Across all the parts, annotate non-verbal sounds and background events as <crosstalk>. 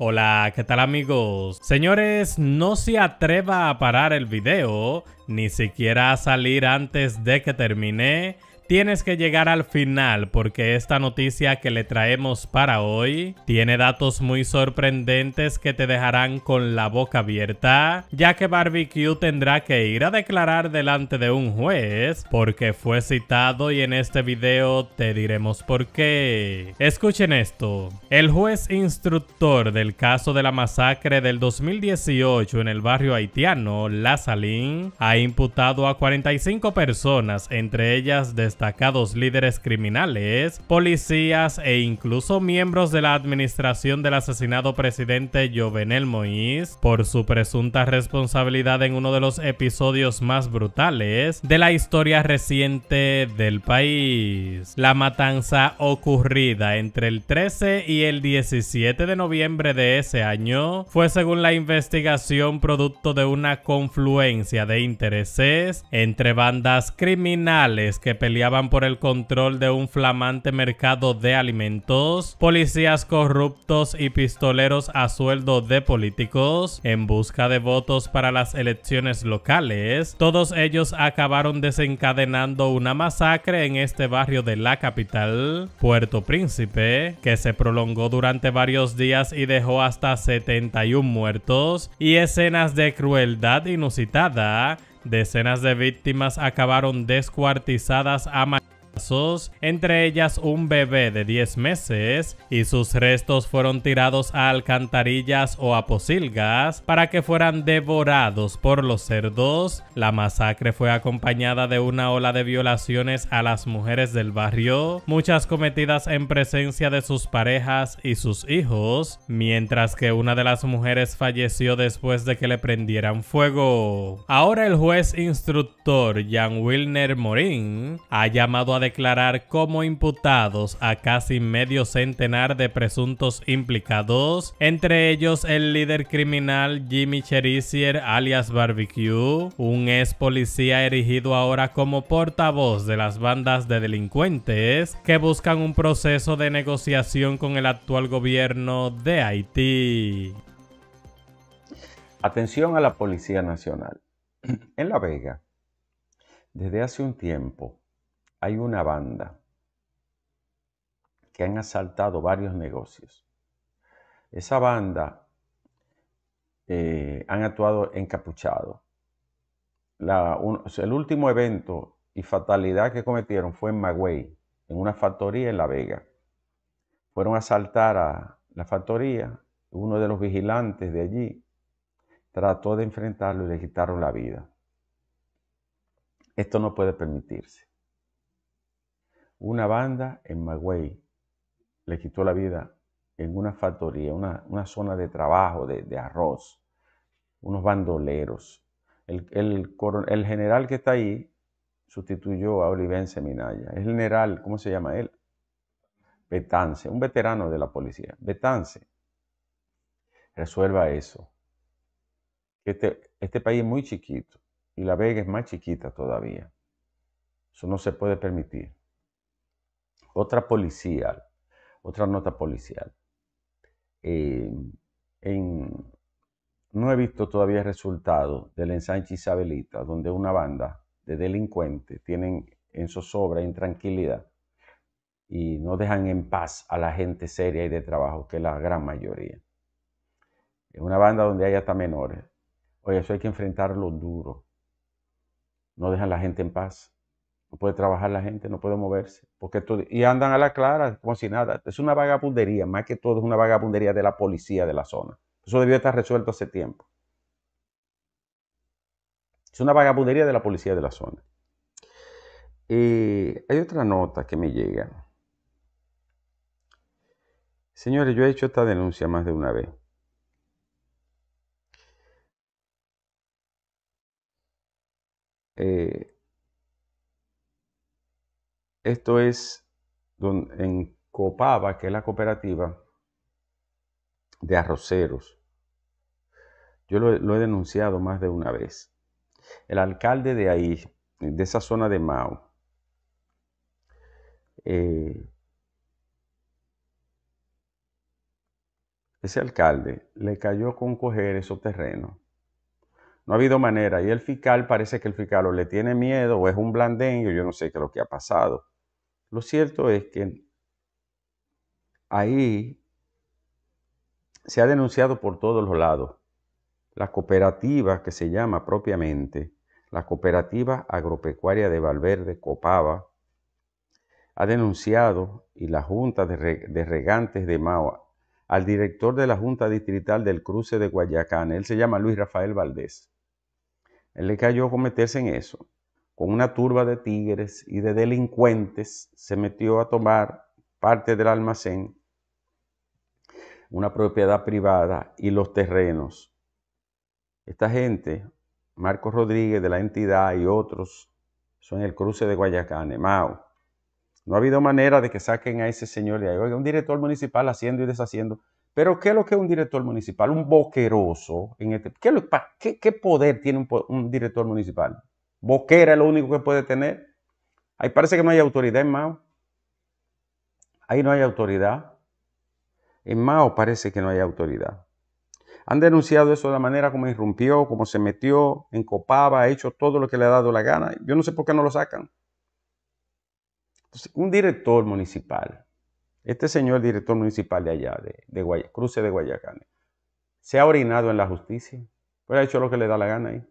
Hola, ¿qué tal amigos? Señores, no se atreva a parar el video, ni siquiera a salir antes de que termine Tienes que llegar al final porque esta noticia que le traemos para hoy tiene datos muy sorprendentes que te dejarán con la boca abierta, ya que Barbecue tendrá que ir a declarar delante de un juez porque fue citado y en este video te diremos por qué. Escuchen esto. El juez instructor del caso de la masacre del 2018 en el barrio haitiano, La Salín, ha imputado a 45 personas, entre ellas desde destacados líderes criminales, policías e incluso miembros de la administración del asesinado presidente Jovenel Moïse por su presunta responsabilidad en uno de los episodios más brutales de la historia reciente del país. La matanza ocurrida entre el 13 y el 17 de noviembre de ese año fue según la investigación producto de una confluencia de intereses entre bandas criminales que peleaban por el control de un flamante mercado de alimentos, policías corruptos y pistoleros a sueldo de políticos en busca de votos para las elecciones locales, todos ellos acabaron desencadenando una masacre en este barrio de la capital, Puerto Príncipe, que se prolongó durante varios días y dejó hasta 71 muertos y escenas de crueldad inusitada Decenas de víctimas acabaron descuartizadas a entre ellas un bebé de 10 meses, y sus restos fueron tirados a alcantarillas o a posilgas para que fueran devorados por los cerdos. La masacre fue acompañada de una ola de violaciones a las mujeres del barrio, muchas cometidas en presencia de sus parejas y sus hijos, mientras que una de las mujeres falleció después de que le prendieran fuego. Ahora el juez instructor Jan Wilner Morín ha llamado a declarar como imputados a casi medio centenar de presuntos implicados, entre ellos el líder criminal Jimmy Cherisier alias Barbecue, un ex policía erigido ahora como portavoz de las bandas de delincuentes que buscan un proceso de negociación con el actual gobierno de Haití. Atención a la Policía Nacional. <clears throat> En La Vega, desde hace un tiempo, hay una banda que han asaltado varios negocios. Esa banda eh, han actuado encapuchado. el último evento y fatalidad que cometieron fue en Magüey, en una factoría en La Vega. Fueron a asaltar a la factoría, uno de los vigilantes de allí trató de enfrentarlo y le quitaron la vida. Esto no puede permitirse una banda en Magüey le quitó la vida en una factoría, una, una zona de trabajo de, arroz, unos bandoleros. El, el, general que está ahí sustituyó a Olivense Minaya. El general, ¿cómo se llama él? Betance, un veterano de la policía. Betance, resuelva eso. Este, este país es muy chiquito y La Vega es más chiquita todavía. Eso no se puede permitir. Otra policía, otra nota policial. Eh, no he visto todavía el resultado del ensanche Isabelita, donde una banda de delincuentes tienen en zozobra, intranquilidad, y no dejan en paz a la gente seria y de trabajo, que es la gran mayoría. Es una banda donde hay hasta menores. Oye, eso hay que enfrentarlo duro. No dejan la gente en paz no puede trabajar la gente, no puede moverse, porque y andan a la clara como si nada. Es una vagabundería, más que todo es una vagabundería de la policía de la zona. Eso debió estar resuelto hace tiempo. Es una vagabundería de la policía de la zona. Y hay otra nota que me llega. Señores, yo he hecho esta denuncia más de una vez. Eh, esto es en Copaba, que es la cooperativa de arroceros. Yo lo, he denunciado más de una vez. El alcalde de ahí, de esa zona de Mao, eh, ese alcalde le cayó con coger esos terrenos. No ha habido manera. Y el fiscal parece que el fiscal o le tiene miedo o es un blandengue, yo no sé qué es lo que ha pasado. Lo cierto es que ahí se ha denunciado por todos los lados la cooperativa que se llama propiamente la cooperativa agropecuaria de Valverde Copava ha denunciado y la Junta de, Regantes de Maua al director de la Junta Distrital del Cruce de Guayacán, él se llama Luis Rafael Valdés. Él le cayó a cometerse en eso con una turba de tigres y de delincuentes, se metió a tomar parte del almacén, una propiedad privada y los terrenos. Esta gente, Marcos Rodríguez de la entidad y otros, son el cruce de Guayacán, Mao. No ha habido manera de que saquen a ese señor de ahí. Oiga, un director municipal haciendo y deshaciendo. Pero ¿qué es lo que es un director municipal? Un boqueroso. En este, ¿qué, ¿qué, poder tiene un director municipal? Boquera es lo único que puede tener. Ahí parece que no hay autoridad en Mao. Ahí no hay autoridad. En Mao parece que no hay autoridad. Han denunciado eso de la manera como irrumpió, como se metió, encopaba, ha hecho todo lo que le ha dado la gana. Yo no sé por qué no lo sacan. un director municipal, este señor director municipal de allá, de, Cruce de Guayacán, se ha orinado en la justicia, pero ha hecho lo que le da la gana ahí.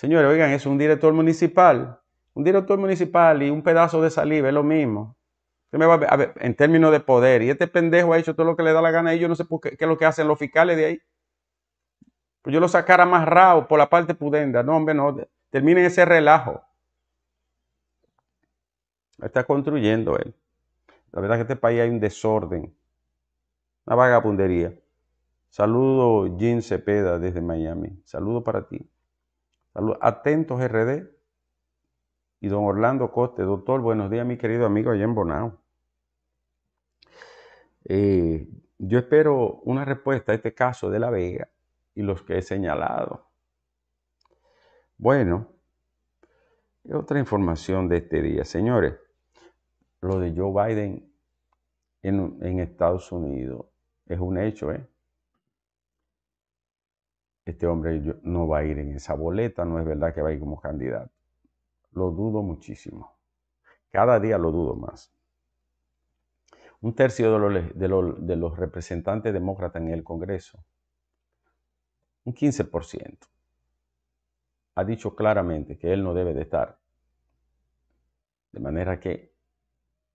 Señores, oigan, es un director municipal. Un director municipal y un pedazo de saliva es lo mismo. me va a ver, en términos de poder. Y este pendejo ha hecho todo lo que le da la gana a ellos. No sé por qué, es lo que hacen los fiscales de ahí. Pues yo lo sacara más por la parte pudenda. No, hombre, no. Terminen ese relajo. está construyendo él. La verdad es que este país hay un desorden. Una vagabundería. Saludo Jim Cepeda desde Miami. Saludo para ti. Saludos. Atentos RD y don Orlando Coste. Doctor, buenos días, mi querido amigo allá en Bonao. Eh, yo espero una respuesta a este caso de La Vega y los que he señalado. Bueno, otra información de este día, señores. Lo de Joe Biden en, en Estados Unidos es un hecho, ¿eh? este hombre no va a ir en esa boleta, no es verdad que va a ir como candidato. Lo dudo muchísimo. Cada día lo dudo más. Un tercio de los, representantes demócratas en el Congreso, un 15%, ha dicho claramente que él no debe de estar. De manera que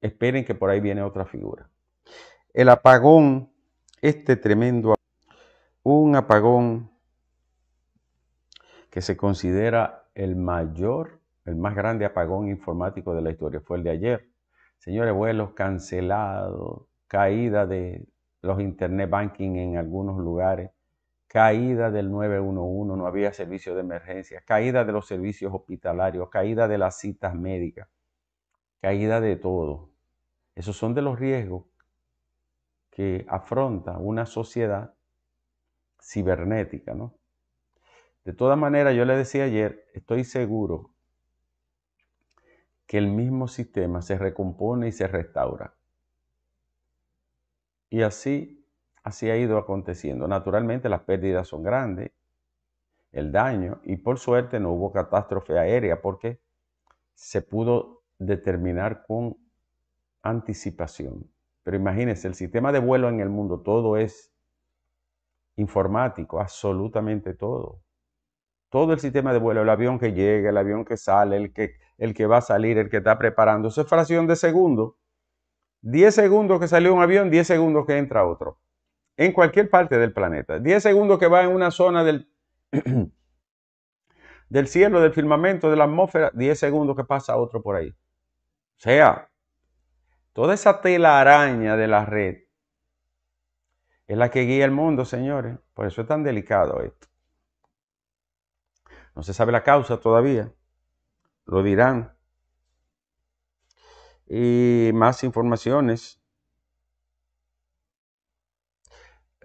esperen que por ahí viene otra figura. El apagón, este tremendo, apagón, un apagón que se considera el mayor, el más grande apagón informático de la historia, fue el de ayer. Señores, vuelos cancelados, caída de los internet banking en algunos lugares, caída del 911, no había servicio de emergencia, caída de los servicios hospitalarios, caída de las citas médicas, caída de todo. Esos son de los riesgos que afronta una sociedad cibernética, ¿no? De todas maneras, yo le decía ayer, estoy seguro que el mismo sistema se recompone y se restaura. Y así, así ha ido aconteciendo. Naturalmente las pérdidas son grandes, el daño, y por suerte no hubo catástrofe aérea porque se pudo determinar con anticipación. Pero imagínense, el sistema de vuelo en el mundo, todo es informático, absolutamente todo todo el sistema de vuelo, el avión que llega, el avión que sale, el que, el que va a salir, el que está preparando, eso es fracción de segundo. 10 segundos que salió un avión, 10 segundos que entra otro. En cualquier parte del planeta. 10 segundos que va en una zona del, <clears throat> del cielo, del firmamento, de la atmósfera, 10 segundos que pasa otro por ahí. O sea, toda esa tela araña de la red es la que guía el mundo, señores. Por eso es tan delicado esto. No se sabe la causa todavía, lo dirán. Y más informaciones.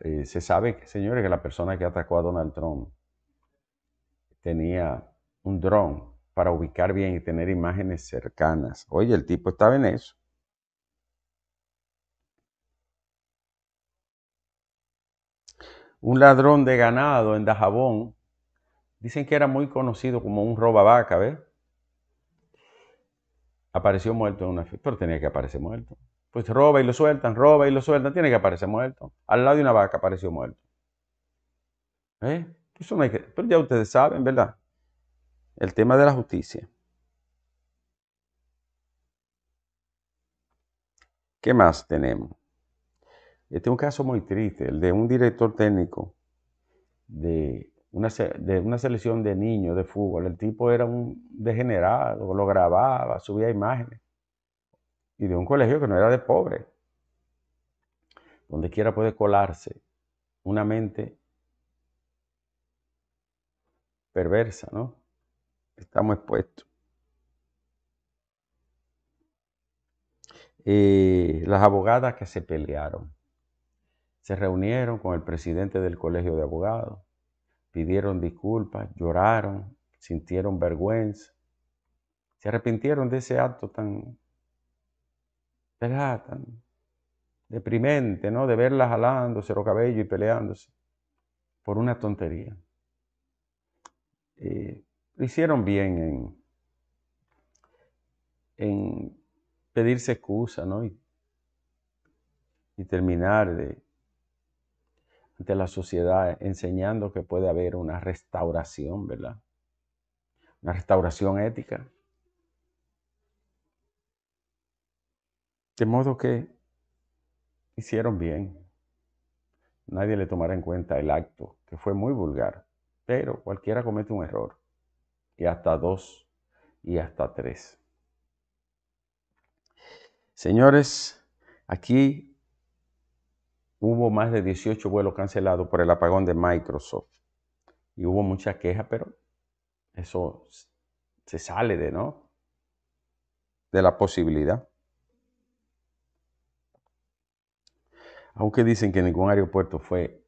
Eh, se sabe, señores, que la persona que atacó a Donald Trump tenía un dron para ubicar bien y tener imágenes cercanas. Oye, el tipo estaba en eso. Un ladrón de ganado en Dajabón Dicen que era muy conocido como un roba-vaca, ¿ves? Apareció muerto en una pero tenía que aparecer muerto. Pues roba y lo sueltan, roba y lo sueltan, tiene que aparecer muerto. Al lado de una vaca apareció muerto. ¿Eh? Pero ya ustedes saben, ¿verdad? El tema de la justicia. ¿Qué más tenemos? Este es un caso muy triste, el de un director técnico de de una selección de niños de fútbol. El tipo era un degenerado, lo grababa, subía imágenes. Y de un colegio que no era de pobre. Donde quiera puede colarse una mente perversa, ¿no? Estamos expuestos. y las abogadas que se pelearon se reunieron con el presidente del colegio de abogados pidieron disculpas, lloraron, sintieron vergüenza, se arrepintieron de ese acto tan, tan deprimente, ¿no? De verla jalándose los cabellos y peleándose por una tontería. Eh, lo hicieron bien en, pedirse excusa, ¿no? y terminar de, ante la sociedad, eh, enseñando que puede haber una restauración, ¿verdad? Una restauración ética. De modo que hicieron bien. Nadie le tomará en cuenta el acto, que fue muy vulgar, pero cualquiera comete un error, y hasta dos, y hasta tres. Señores, aquí hubo más de 18 vuelos cancelados por el apagón de Microsoft. Y hubo muchas quejas, pero eso se sale de, ¿no? De la posibilidad. Aunque dicen que ningún aeropuerto fue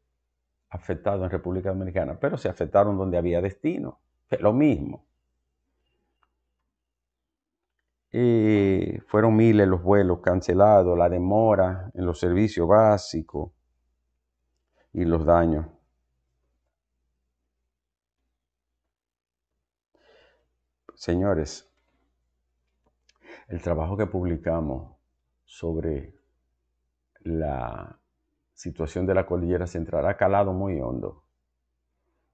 afectado en República Dominicana, pero se afectaron donde había destino. Es lo mismo. Y eh, fueron miles los vuelos cancelados, la demora en los servicios básicos y los daños. Señores, el trabajo que publicamos sobre la situación de la cordillera central ha calado muy hondo.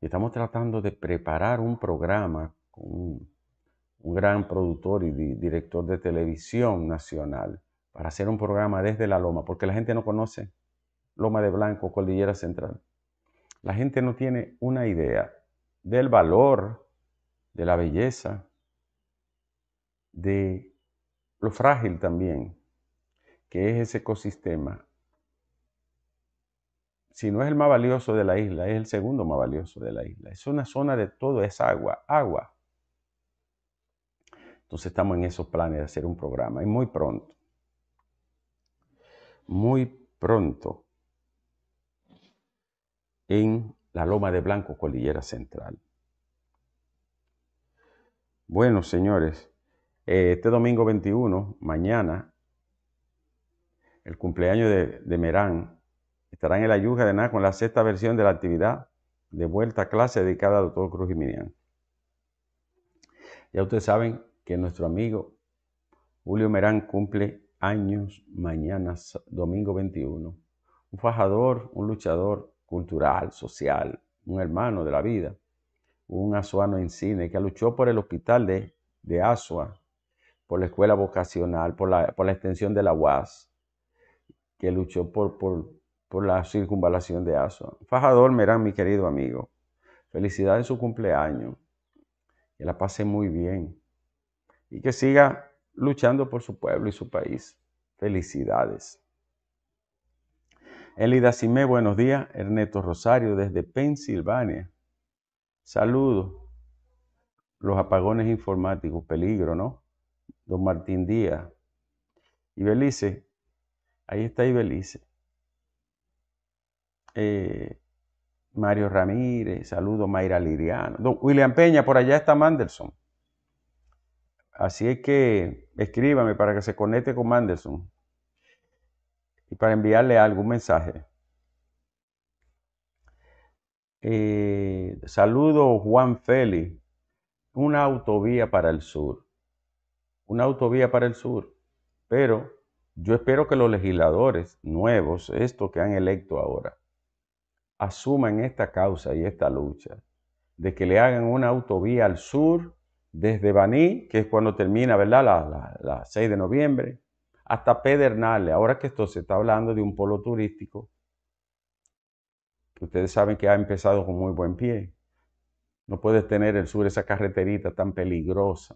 Y estamos tratando de preparar un programa con un gran productor y director de televisión nacional, para hacer un programa desde la Loma, porque la gente no conoce Loma de Blanco, Cordillera Central. La gente no tiene una idea del valor, de la belleza, de lo frágil también que es ese ecosistema. Si no es el más valioso de la isla, es el segundo más valioso de la isla. Es una zona de todo, es agua, agua. Entonces estamos en esos planes de hacer un programa y muy pronto, muy pronto, en la Loma de Blanco, Cordillera Central. Bueno, señores, eh, este domingo 21, mañana, el cumpleaños de, Merán, estará en el Ayuja de nada con la sexta versión de la actividad de vuelta a clase dedicada al doctor Cruz Jiménez. Ya ustedes saben, que nuestro amigo Julio Merán cumple años mañana, domingo 21. Un fajador, un luchador cultural, social, un hermano de la vida, un asuano en cine que luchó por el hospital de, de Asua, por la escuela vocacional, por la, extensión de la UAS, que luchó por, por, la circunvalación de Asua. Fajador Merán, mi querido amigo, felicidades en su cumpleaños, que la pase muy bien y que siga luchando por su pueblo y su país. Felicidades. Elida Simé, buenos días. Ernesto Rosario, desde Pensilvania. Saludos. Los apagones informáticos, peligro, ¿no? Don Martín Díaz. Y Belice, ahí está Ibelice. Eh, Mario Ramírez, saludo Mayra Liriano. Don William Peña, por allá está Mandelson. Así es que escríbame para que se conecte con Manderson y para enviarle algún mensaje. Eh, saludo Juan Feli. Una autovía para el sur. Una autovía para el sur. Pero yo espero que los legisladores nuevos, estos que han electo ahora, asuman esta causa y esta lucha de que le hagan una autovía al sur desde Baní, que es cuando termina, ¿verdad? La, 6 de noviembre, hasta Pedernales. Ahora que esto se está hablando de un polo turístico, que ustedes saben que ha empezado con muy buen pie. No puedes tener el sur esa carreterita tan peligrosa,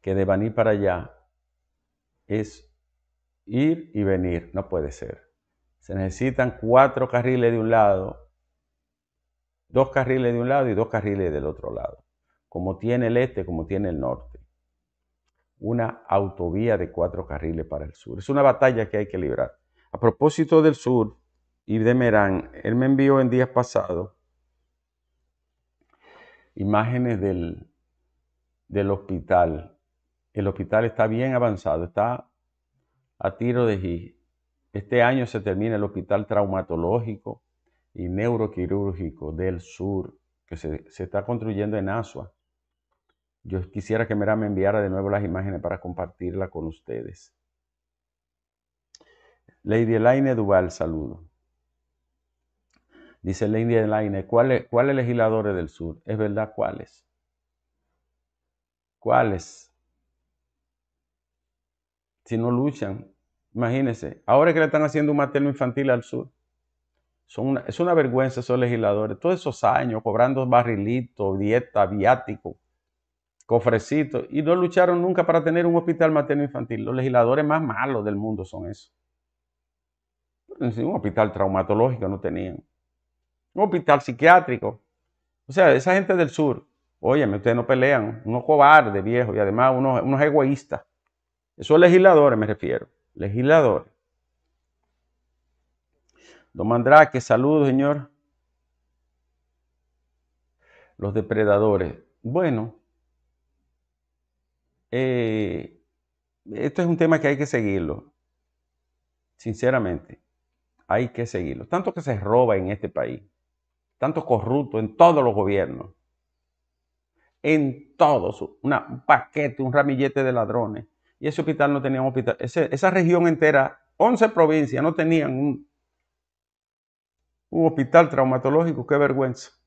que de Baní para allá es ir y venir, no puede ser. Se necesitan cuatro carriles de un lado, dos carriles de un lado y dos carriles del otro lado como tiene el este, como tiene el norte. Una autovía de cuatro carriles para el sur. Es una batalla que hay que librar. A propósito del sur y de Merán, él me envió en días pasados imágenes del, del hospital. El hospital está bien avanzado, está a tiro de ji. Este año se termina el hospital traumatológico y neuroquirúrgico del sur que se, se, está construyendo en Asua. Yo quisiera que Mera me enviara de nuevo las imágenes para compartirla con ustedes. Lady Elaine Duval, saludo. Dice Lady Elaine, ¿cuáles legisladores del sur? ¿Es verdad cuáles? ¿Cuáles? Si no luchan, imagínense, ahora que le están haciendo un materno infantil al sur. es una vergüenza esos legisladores, todos esos años cobrando barrilitos, dieta, viático cofrecitos, y no lucharon nunca para tener un hospital materno-infantil. Los legisladores más malos del mundo son esos. Un hospital traumatológico no tenían. Un hospital psiquiátrico. O sea, esa gente del sur, óyeme, ustedes no pelean, unos cobardes viejos y además unos, egoístas. Esos legisladores me refiero, legisladores. Don que saludo señor. Los depredadores. Bueno, eh, esto es un tema que hay que seguirlo, sinceramente, hay que seguirlo. Tanto que se roba en este país, tanto corrupto en todos los gobiernos, en todos, un paquete, un ramillete de ladrones. Y ese hospital no tenía un hospital. esa región entera, 11 provincias, no tenían un, un hospital traumatológico. Qué vergüenza.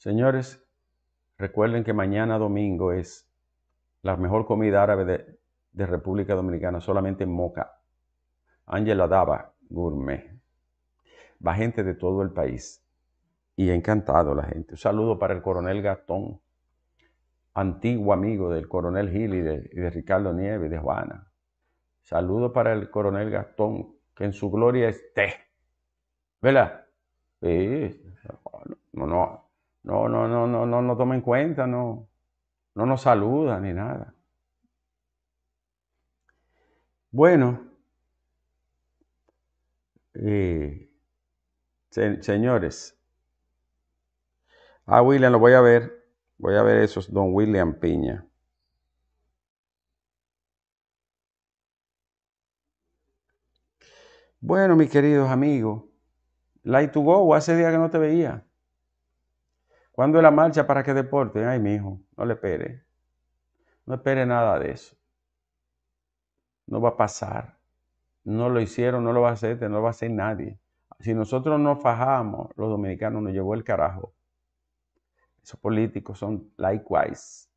Señores, recuerden que mañana domingo es la mejor comida árabe de, República Dominicana, solamente en Moca. Ángela Daba, gourmet. Va gente de todo el país. Y encantado la gente. Un saludo para el coronel Gastón, antiguo amigo del coronel Gil y de, Ricardo Nieves y de Juana. Saludo para el coronel Gastón, que en su gloria esté. vela Sí. No, no. No, no, no, no, no, no toma en cuenta, no, no nos saluda ni nada. Bueno, eh, señores, a ah, William lo voy a ver, voy a ver esos, don William Piña. Bueno, mis queridos amigos, Light to Go, hace día que no te veía. ¿Cuándo es la marcha para que deporte? Ay, mi hijo, no le espere. No espere nada de eso. No va a pasar. No lo hicieron, no lo va a hacer, no lo va a hacer nadie. Si nosotros no fajamos, los dominicanos nos llevó el carajo. Esos políticos son likewise.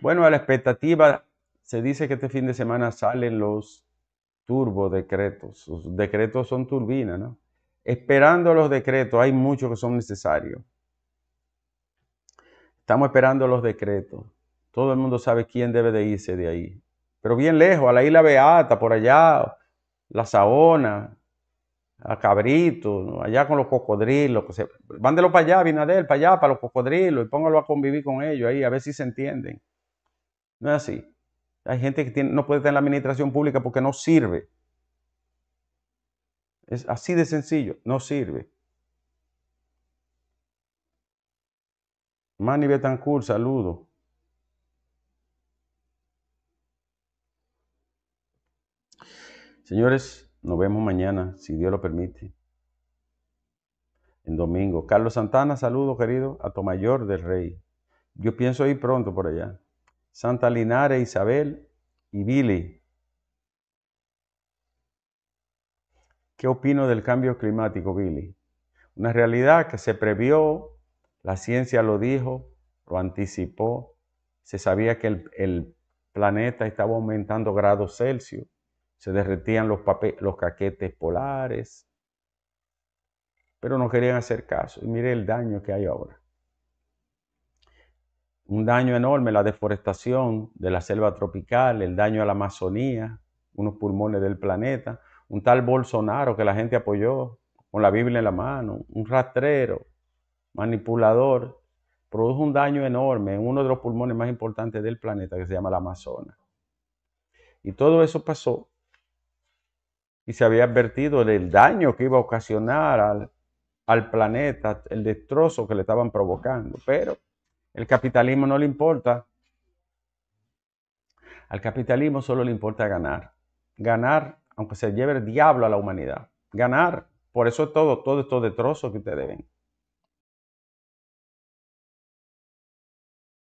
Bueno, a la expectativa, se dice que este fin de semana salen los turbo decretos. Los decretos son turbinas, ¿no? esperando los decretos. Hay muchos que son necesarios. Estamos esperando los decretos. Todo el mundo sabe quién debe de irse de ahí. Pero bien lejos, a la isla Beata, por allá, la Saona, a Cabrito, allá con los cocodrilos. Que se... para allá, Binadel, para allá, para los cocodrilos, y póngalo a convivir con ellos ahí, a ver si se entienden. No es así. Hay gente que no puede tener la administración pública porque no sirve. Es así de sencillo, no sirve. Manny Betancourt, saludo. Señores, nos vemos mañana, si Dios lo permite. En domingo. Carlos Santana, saludo querido, a Tomayor del Rey. Yo pienso ir pronto por allá. Santa Linares, Isabel y Billy. ¿Qué opino del cambio climático, Billy? Una realidad que se previó, la ciencia lo dijo, lo anticipó, se sabía que el, planeta estaba aumentando grados Celsius, se derretían los, los caquetes polares, pero no querían hacer caso. Y mire el daño que hay ahora. Un daño enorme, la deforestación de la selva tropical, el daño a la Amazonía, unos pulmones del planeta, un tal Bolsonaro que la gente apoyó con la Biblia en la mano, un rastrero, manipulador, produjo un daño enorme en uno de los pulmones más importantes del planeta que se llama la Amazonas. Y todo eso pasó y se había advertido del daño que iba a ocasionar al, planeta, el destrozo que le estaban provocando, pero el capitalismo no le importa. Al capitalismo solo le importa ganar. Ganar aunque se lleve el diablo a la humanidad. Ganar, por eso todo, todo esto de que ustedes deben.